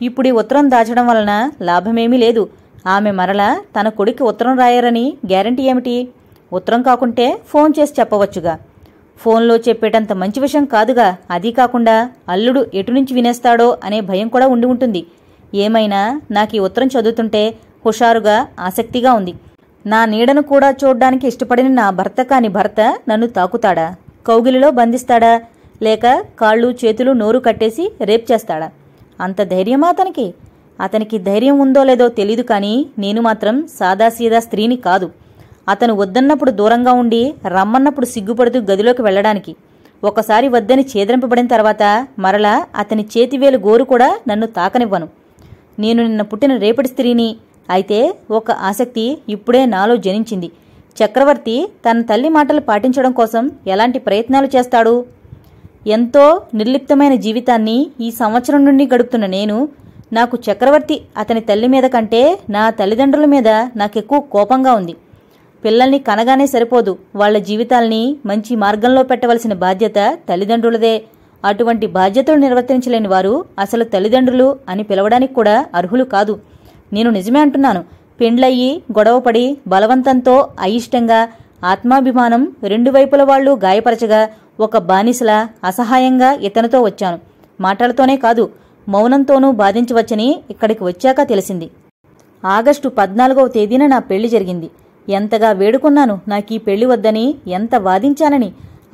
ఇప్పుడు ఈ ఉత్తరం దాచడం వలన లాభమేమీ లేదు ఆమె మరల తన కొడుకు ఉత్తరం రాయరని గ్యారంటీ ఏమిటి ఉత్తరం కాకుంటే ఫోన్ చేసి చెప్పవచ్చుగా ఫోన్లో చెప్పేటంత మంచి విషయం కాదుగా అది కాకుండా అల్లుడు ఎటు నుంచి వినేస్తాడో అనే భయం కూడా ఉండి ఉంటుంది ఏమైనా నాకు ఈ ఉత్తరం చదువుతుంటే హుషారుగా ఆసక్తిగా ఉంది నా నీడను కూడా చూడ్డానికి ఇష్టపడిన నా భర్త కాని భర్త నన్ను తాకుతాడా కౌగిలిలో బంధిస్తాడా లేక కాళ్ళు చేతులు నోరు కట్టేసి రేప్ చేస్తాడా అంత ధైర్యమా అతనికి అతనికి ధైర్యం ఉందో లేదో తెలీదు కానీ నేను మాత్రం సాదాసీదా స్త్రీని కాదు అతను వద్దన్నప్పుడు దూరంగా ఉండి రమ్మన్నప్పుడు సిగ్గుపడుతూ గదిలోకి వెళ్ళడానికి ఒకసారి వద్దని ఛేదరింపబడిన తర్వాత మరలా అతని చేతివేలు గోరు కూడా నన్ను తాకనివ్వను నేను నిన్న పుట్టిన రేపటి స్త్రీని అయితే ఒక ఆసక్తి ఇప్పుడే నాలో జనించింది చక్రవర్తి తన తల్లి మాటలు పాటించడం కోసం ఎలాంటి ప్రయత్నాలు చేస్తాడు ఎంతో నిర్లిప్తమైన జీవితాన్ని ఈ సంవత్సరం నుండి గడుపుతున్న నేను నాకు చక్రవర్తి అతని తల్లి మీద కంటే నా తల్లిదండ్రుల మీద నాకెక్కువ కోపంగా ఉంది పిల్లల్ని కనగానే సరిపోదు వాళ్ల జీవితాల్ని మంచి మార్గంలో పెట్టవలసిన బాధ్యత తల్లిదండ్రులదే అటువంటి బాధ్యతలు నిర్వర్తించలేని వారు అసలు తల్లిదండ్రులు అని పిలవడానికి కూడా అర్హులు కాదు నేను నిజమే అంటున్నాను పెండ్లయ్యి గొడవపడి బలవంతంతో అయిష్టంగా ఆత్మాభిమానం రెండు వైపుల వాళ్ళు గాయపరచగా ఒక బానిసలా అసహాయంగా ఇతనితో వచ్చాను మాటలతోనే కాదు మౌనంతోనూ బాధించవచ్చని ఇక్కడికి వచ్చాక తెలిసింది ఆగస్టు పద్నాలుగవ తేదీన నా పెళ్లి జరిగింది ఎంతగా వేడుకున్నాను నాకీ పెళ్లి వద్దని ఎంత వాదించానని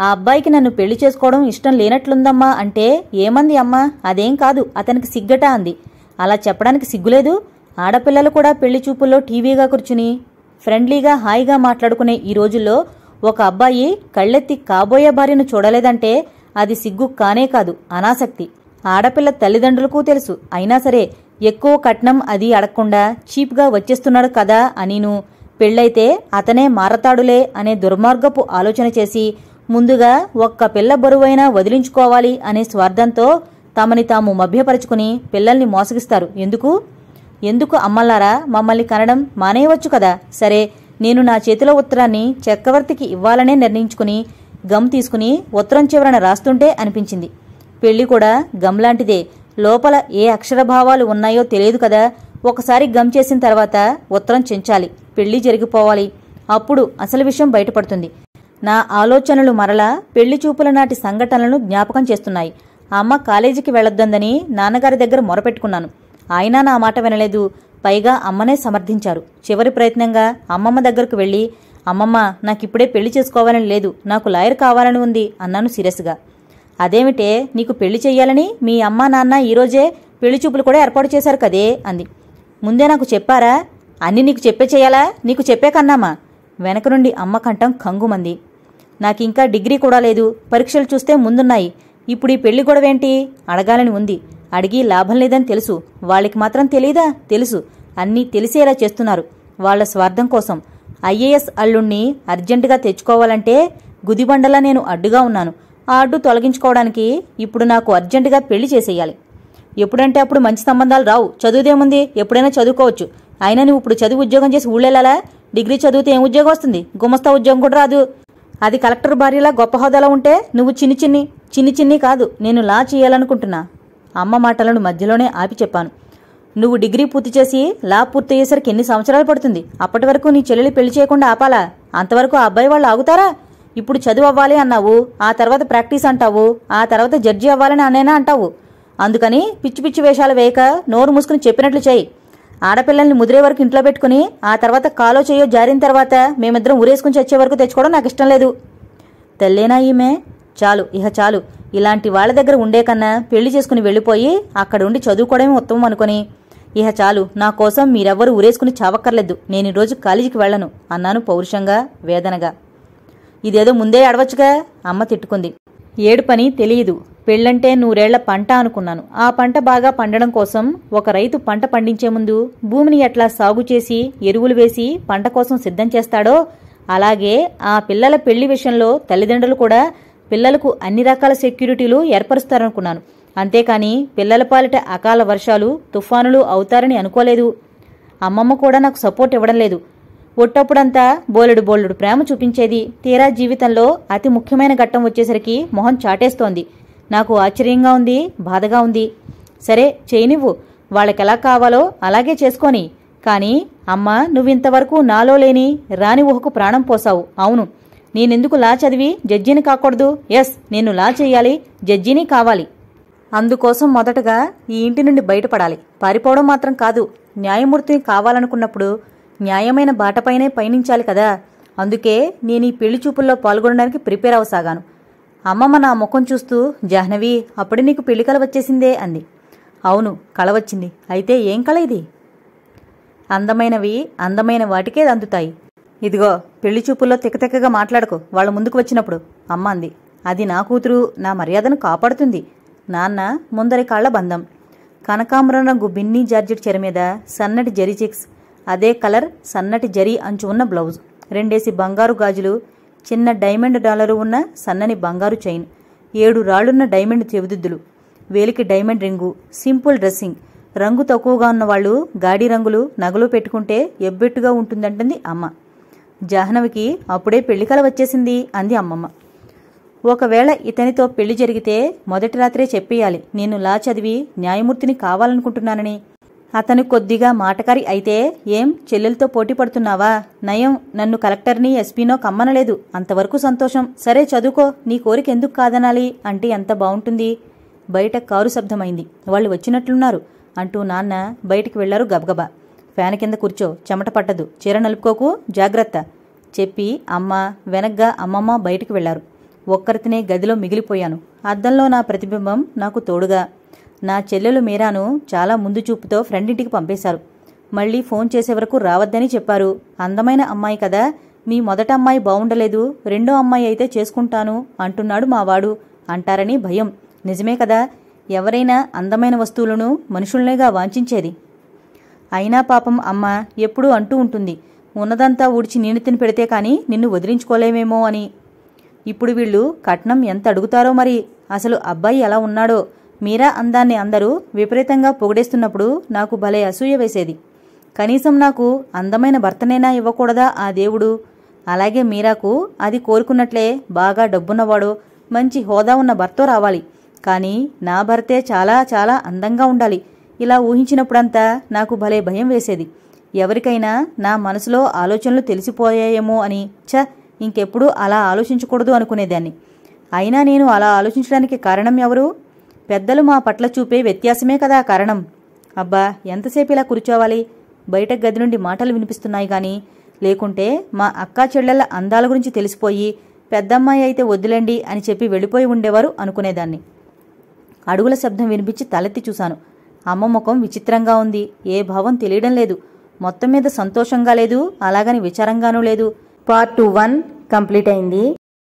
ఆ అబ్బాయికి నన్ను పెళ్లి చేసుకోవడం ఇష్టం లేనట్లుందమ్మా అంటే ఏమంది అమ్మా అదేం కాదు అతనికి సిగ్గట అంది అలా చెప్పడానికి సిగ్గులేదు ఆడపిల్లలు కూడా పెళ్లి చూపుల్లో టీవీగా కూర్చుని ఫ్రెండ్లీగా హాయిగా మాట్లాడుకునే ఈ రోజుల్లో ఒక అబ్బాయి కళ్ళెత్తి కాబోయే భార్యను చూడలేదంటే అది సిగ్గు కానే కాదు అనాసక్తి ఆడపిల్ల తల్లిదండ్రులకు తెలుసు అయినా సరే ఎక్కువ కట్నం అది అడగకుండా చీప్గా వచ్చేస్తున్నాడు కదా అనిను పెళ్ళైతే అతనే మారతాడులే అనే దుర్మార్గపు ఆలోచన చేసి ముందుగా ఒక్క పిల్ల బరువైనా వదిలించుకోవాలి అనే స్వార్థంతో తమని తాము మభ్యపరుచుకుని పిల్లల్ని మోసగిస్తారు ఎందుకు ఎందుకు అమ్మలారా మమ్మల్ని కనడం మానేయవచ్చు కదా సరే నేను నా చేతిలో ఉత్తరాన్ని చక్రవర్తికి ఇవ్వాలనే నిర్ణయించుకుని గమ్ తీసుకుని ఉత్తరం చివరన రాస్తుంటే అనిపించింది పెళ్లి కూడా గమ్ లాంటిదే లోపల ఏ అక్షరభావాలు ఉన్నాయో తెలియదు కదా ఒకసారి గమ్ చేసిన తర్వాత ఉత్తరం చెంచాలి పెళ్లి జరిగిపోవాలి అప్పుడు అసలు విషయం బయటపడుతుంది నా ఆలోచనలు మరలా పెళ్లి చూపుల నాటి సంఘటనలను జ్ఞాపకం చేస్తున్నాయి అమ్మ కాలేజీకి వెళ్ళొద్దందని నాన్నగారి దగ్గర మొరపెట్టుకున్నాను ఆయనా నా మాట వినలేదు పైగా అమ్మనే సమర్థించారు చివరి ప్రయత్నంగా అమ్మమ్మ దగ్గరకు వెళ్ళి అమ్మమ్మ నాకిప్పుడే పెళ్లి చేసుకోవాలని లేదు నాకు లాయర్ కావాలని ఉంది అన్నాను సీరియస్గా అదేమిటే నీకు పెళ్లి చెయ్యాలని మీ అమ్మ నాన్న ఈరోజే పెళ్లి చూపులు కూడా ఏర్పాటు చేశారు కదే అంది ముందే నాకు చెప్పారా అన్నీ నీకు చెప్పే చేయాలా నీకు చెప్పే కన్నామా వెనక నుండి అమ్మ కంఠం కంగుమంది నాకింకా డిగ్రీ కూడా లేదు పరీక్షలు చూస్తే ముందున్నాయి ఇప్పుడు ఈ పెళ్లి గొడవేంటి అడగాలని ఉంది అడిగి లాభం లేదని తెలుసు వాళ్ళకి మాత్రం తెలియదా తెలుసు అన్నీ తెలిసేలా చేస్తున్నారు వాళ్ల స్వార్థం కోసం ఐఏఎస్ అల్లుణ్ణి అర్జెంటుగా తెచ్చుకోవాలంటే గుదిబండలా నేను అడ్డుగా ఉన్నాను ఆ అడ్డు తొలగించుకోవడానికి ఇప్పుడు నాకు అర్జెంటుగా పెళ్లి చేసేయాలి ఎప్పుడంటే అప్పుడు మంచి సంబంధాలు రావు చదువుదేముంది ఎప్పుడైనా చదువుకోవచ్చు అయినా నువ్వు ఇప్పుడు చదువు ఉద్యోగం చేసి ఊళ్ళెళ్ళాలా డిగ్రీ చదివితే ఏం ఉద్యోగం వస్తుంది గుమస్తా ఉద్యోగం కూడా రాదు అది కలెక్టర్ భార్యలా గొప్ప హోదాలో ఉంటే నువ్వు చిన్ని చిన్ని చిన్ని చిన్ని కాదు నేను లా చేయాలనుకుంటున్నా అమ్మ మాటలను మధ్యలోనే ఆపి చెప్పాను నువ్వు డిగ్రీ పూర్తి చేసి లా పూర్తయ్యేసరికి ఎన్ని సంవత్సరాలు పడుతుంది అప్పటి వరకు నీ చెల్లెలు పెళ్లి చేయకుండా ఆపాలా అంతవరకు ఆ అబ్బాయి వాళ్ళు ఆగుతారా ఇప్పుడు చదువు అవ్వాలి అన్నావు ఆ తర్వాత ప్రాక్టీస్ అంటావు ఆ తర్వాత జడ్జి అవ్వాలని అనేనా అంటావు అందుకని పిచ్చి పిచ్చి వేషాలు వేయక నోరు మూసుకుని చెప్పినట్లు చేయి ఆడపిల్లల్ని ముదిరే వరకు ఇంట్లో పెట్టుకుని ఆ తర్వాత కాలో చేయో జారిన తర్వాత మేమిద్దరం ఊరేసుకుని చచ్చే వరకు తెచ్చుకోవడం నాకు ఇష్టం లేదు తెల్లేనా ఈమె చాలు ఇహ చాలు ఇలాంటి వాళ్ళ దగ్గర ఉండే కన్నా పెళ్లి చేసుకుని వెళ్ళిపోయి అక్కడుండి చదువుకోవడమే ఉత్తమం అనుకుని ఇహ చాలు నా కోసం మీరెవ్వరూ ఊరేసుకుని చావక్కర్లేదు నేను ఈరోజు కాలేజీకి వెళ్ళను అన్నాను పౌరుషంగా వేదనగా ఇదేదో ముందే అడవచ్చుగా అమ్మ తిట్టుకుంది ఏడు పని తెలియదు పెళ్ళంటే నూరేళ్ల పంట అనుకున్నాను ఆ పంట బాగా పండడం కోసం ఒక రైతు పంట పండించే ముందు భూమిని ఎట్లా సాగు చేసి ఎరువులు వేసి పంట కోసం సిద్ధం చేస్తాడో అలాగే ఆ పిల్లల పెళ్లి విషయంలో తల్లిదండ్రులు కూడా పిల్లలకు అన్ని రకాల సెక్యూరిటీలు ఏర్పరుస్తారనుకున్నాను అంతేకాని పిల్లల పాలిట అకాల వర్షాలు తుఫానులు అవుతారని అనుకోలేదు అమ్మమ్మ కూడా నాకు సపోర్ట్ ఇవ్వడం లేదు ఒట్టప్పుడంతా బోలెడు బోలెడు ప్రేమ చూపించేది తీరా జీవితంలో అతి ముఖ్యమైన ఘట్టం వచ్చేసరికి మొహం చాటేస్తోంది నాకు ఆశ్చర్యంగా ఉంది బాధగా ఉంది సరే చేయనివ్వు వాళ్ళకెలా కావాలో అలాగే చేసుకొని కానీ అమ్మ నువ్వింతవరకు నాలో లేని రాని ఊహకు ప్రాణం పోసావు అవును నేనెందుకు లా చదివి జడ్జిని కాకూడదు ఎస్ నేను లా చేయాలి జడ్జిని కావాలి అందుకోసం మొదటగా ఈ ఇంటి నుండి బయటపడాలి పారిపోవడం మాత్రం కాదు న్యాయమూర్తిని కావాలనుకున్నప్పుడు న్యాయమైన బాటపైనే పయనించాలి కదా అందుకే నేను ఈ పెళ్లి చూపుల్లో పాల్గొనడానికి ప్రిపేర్ అవసాగాను అమ్మమ్మ నా ముఖం చూస్తూ జాహ్నవి అప్పుడు నీకు పెళ్లి కల వచ్చేసిందే అంది అవును కళ వచ్చింది అయితే ఏం కళ ఇది అందమైనవి అందమైన వాటికే అందుతాయి ఇదిగో పెళ్లి చూపుల్లో తికతికగా మాట్లాడకు వాళ్ళ ముందుకు వచ్చినప్పుడు అమ్మ అంది అది నా కూతురు నా మర్యాదను కాపాడుతుంది నాన్న ముందరి కాళ్ల బంధం కనకాంబరం రంగు బిన్నీ జార్జెట్ చెర మీద సన్నటి జరి చిక్స్ అదే కలర్ సన్నటి జరి అంచు ఉన్న బ్లౌజ్ రెండేసి బంగారు గాజులు చిన్న డైమండ్ డాలరు ఉన్న సన్నని బంగారు చైన్ ఏడు రాళ్లున్న డైమండ్ చెవిదిద్దులు వేలికి డైమండ్ రింగు సింపుల్ డ్రెస్సింగ్ రంగు తక్కువగా ఉన్నవాళ్ళు గాడి రంగులు నగలు పెట్టుకుంటే ఎబ్బెట్టుగా ఉంటుందంటుంది అమ్మ జాహ్నవికి అప్పుడే పెళ్లికల వచ్చేసింది అంది అమ్మమ్మ ఒకవేళ ఇతనితో పెళ్లి జరిగితే మొదటి రాత్రే చెప్పేయాలి నేను లా చదివి న్యాయమూర్తిని కావాలనుకుంటున్నానని అతను కొద్దిగా మాటకారి అయితే ఏం చెల్లెలతో పోటీ పడుతున్నావా నయం నన్ను కలెక్టర్ని ఎస్పీనో కమ్మనలేదు అంతవరకు సంతోషం సరే చదువుకో నీ కోరిక ఎందుకు కాదనాలి అంటే ఎంత బాగుంటుంది బయట కారు శబ్దమైంది వాళ్ళు వచ్చినట్లున్నారు అంటూ నాన్న బయటికి వెళ్లారు గబగబా ఫ్యాన్ కింద కూర్చో చెమట పట్టదు చీర నలుపుకోకు జాగ్రత్త చెప్పి అమ్మ వెనగ్గా అమ్మమ్మ బయటికి వెళ్లారు ఒక్కరితనే గదిలో మిగిలిపోయాను అద్దంలో నా ప్రతిబింబం నాకు తోడుగా నా చెల్లెలు మీరాను చాలా ముందు చూపుతో ఫ్రెండ్ ఇంటికి పంపేశారు మళ్ళీ ఫోన్ చేసే వరకు రావద్దని చెప్పారు అందమైన అమ్మాయి కదా మీ మొదట అమ్మాయి బాగుండలేదు రెండో అమ్మాయి అయితే చేసుకుంటాను అంటున్నాడు మావాడు అంటారని భయం నిజమే కదా ఎవరైనా అందమైన వస్తువులను మనుషుల్నేగా వాంఛించేది అయినా పాపం అమ్మ ఎప్పుడూ అంటూ ఉంటుంది ఉన్నదంతా ఊడ్చి నేను తిని పెడితే కానీ నిన్ను వదిలించుకోలేమేమో అని ఇప్పుడు వీళ్ళు కట్నం ఎంత అడుగుతారో మరి అసలు అబ్బాయి ఎలా ఉన్నాడో మీరా అందాన్ని అందరూ విపరీతంగా పొగిడేస్తున్నప్పుడు నాకు భలే అసూయ వేసేది కనీసం నాకు అందమైన భర్తనైనా ఇవ్వకూడదా ఆ దేవుడు అలాగే మీరాకు అది కోరుకున్నట్లే బాగా డబ్బున్నవాడో మంచి హోదా ఉన్న భర్త రావాలి కానీ నా భర్తే చాలా చాలా అందంగా ఉండాలి ఇలా ఊహించినప్పుడంతా నాకు భలే భయం వేసేది ఎవరికైనా నా మనసులో ఆలోచనలు తెలిసిపోయాయేమో అని చ ఇంకెప్పుడు అలా ఆలోచించకూడదు అనుకునేదాన్ని అయినా నేను అలా ఆలోచించడానికి కారణం ఎవరు పెద్దలు మా పట్ల చూపే వ్యత్యాసమే కదా కారణం అబ్బా ఎంతసేపు ఇలా కూర్చోవాలి బయట గది నుండి మాటలు వినిపిస్తున్నాయి కానీ లేకుంటే మా అక్కా చెల్లెళ్ళ అందాల గురించి తెలిసిపోయి పెద్దమ్మాయి అయితే వద్దులేండి అని చెప్పి వెళ్ళిపోయి ఉండేవారు అనుకునేదాన్ని అడుగుల శబ్దం వినిపించి తలెత్తి చూశాను అమ్మ ముఖం విచిత్రంగా ఉంది ఏ భావం తెలియడం లేదు మొత్తం మీద సంతోషంగా లేదు అలాగని విచారంగానూ లేదు పార్ట్ టూ వన్ కంప్లీట్ అయింది